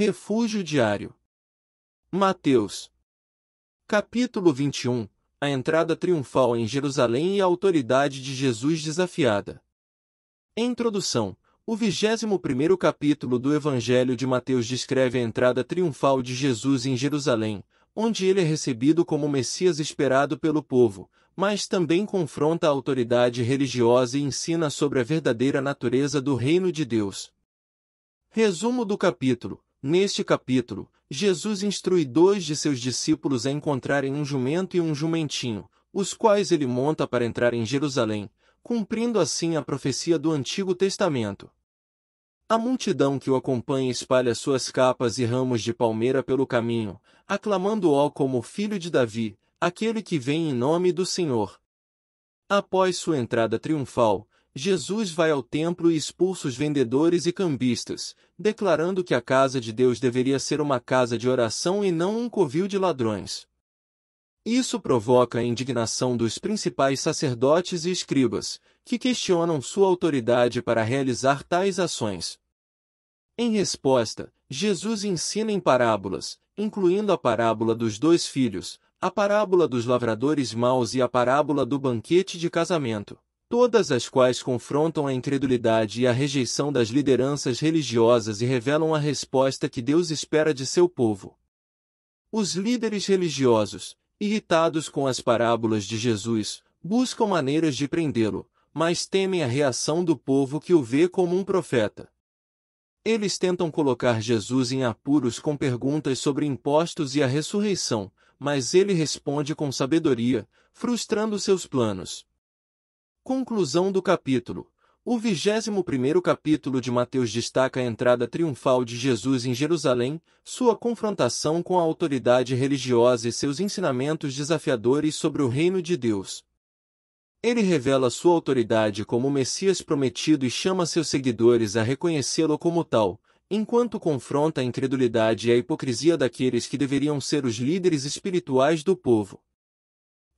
Refúgio diário. Mateus. Capítulo 21. A entrada triunfal em Jerusalém e a autoridade de Jesus desafiada. introdução, o 21 capítulo do Evangelho de Mateus descreve a entrada triunfal de Jesus em Jerusalém, onde ele é recebido como Messias esperado pelo povo, mas também confronta a autoridade religiosa e ensina sobre a verdadeira natureza do reino de Deus. Resumo do capítulo Neste capítulo, Jesus instrui dois de seus discípulos a encontrarem um jumento e um jumentinho, os quais ele monta para entrar em Jerusalém, cumprindo assim a profecia do Antigo Testamento. A multidão que o acompanha espalha suas capas e ramos de palmeira pelo caminho, aclamando-o como filho de Davi, aquele que vem em nome do Senhor. Após sua entrada triunfal, Jesus vai ao templo e expulsa os vendedores e cambistas, declarando que a casa de Deus deveria ser uma casa de oração e não um covil de ladrões. Isso provoca a indignação dos principais sacerdotes e escribas, que questionam sua autoridade para realizar tais ações. Em resposta, Jesus ensina em parábolas, incluindo a parábola dos dois filhos, a parábola dos lavradores maus e a parábola do banquete de casamento todas as quais confrontam a incredulidade e a rejeição das lideranças religiosas e revelam a resposta que Deus espera de seu povo. Os líderes religiosos, irritados com as parábolas de Jesus, buscam maneiras de prendê-lo, mas temem a reação do povo que o vê como um profeta. Eles tentam colocar Jesus em apuros com perguntas sobre impostos e a ressurreição, mas ele responde com sabedoria, frustrando seus planos. Conclusão do capítulo. O 21 capítulo de Mateus destaca a entrada triunfal de Jesus em Jerusalém, sua confrontação com a autoridade religiosa e seus ensinamentos desafiadores sobre o reino de Deus. Ele revela sua autoridade como o Messias prometido e chama seus seguidores a reconhecê-lo como tal, enquanto confronta a incredulidade e a hipocrisia daqueles que deveriam ser os líderes espirituais do povo.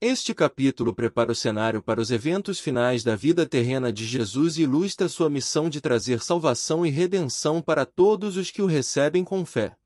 Este capítulo prepara o cenário para os eventos finais da vida terrena de Jesus e ilustra sua missão de trazer salvação e redenção para todos os que o recebem com fé.